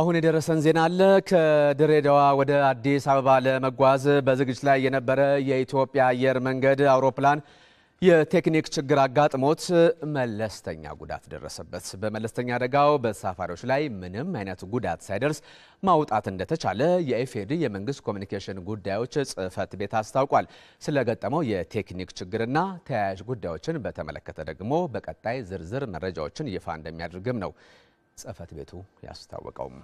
አሁን የደረሰን ዜና አለ። ከድሬዳዋ ወደ አዲስ አበባ ለመጓዝ በዝግጅት ላይ የነበረ የኢትዮጵያ አየር መንገድ አውሮፕላን የቴክኒክ ችግር አጋጥሞት መለስተኛ ጉዳት ደረሰበት። በመለስተኛ አደጋው በተሳፋሪዎች ላይ ምንም አይነት ጉዳት ሳይደርስ ማውጣት እንደተቻለ የኤፌድ የመንግስት ኮሚኒኬሽን ጉዳዮች ጽህፈት ቤት አስታውቋል። ስለገጠመው የቴክኒክ ችግርና ተያያዥ ጉዳዮችን በተመለከተ ደግሞ በቀጣይ ዝርዝር መረጃዎችን ይፋ እንደሚያደርግም ነው ጽህፈት ቤቱ ያስታወቀውም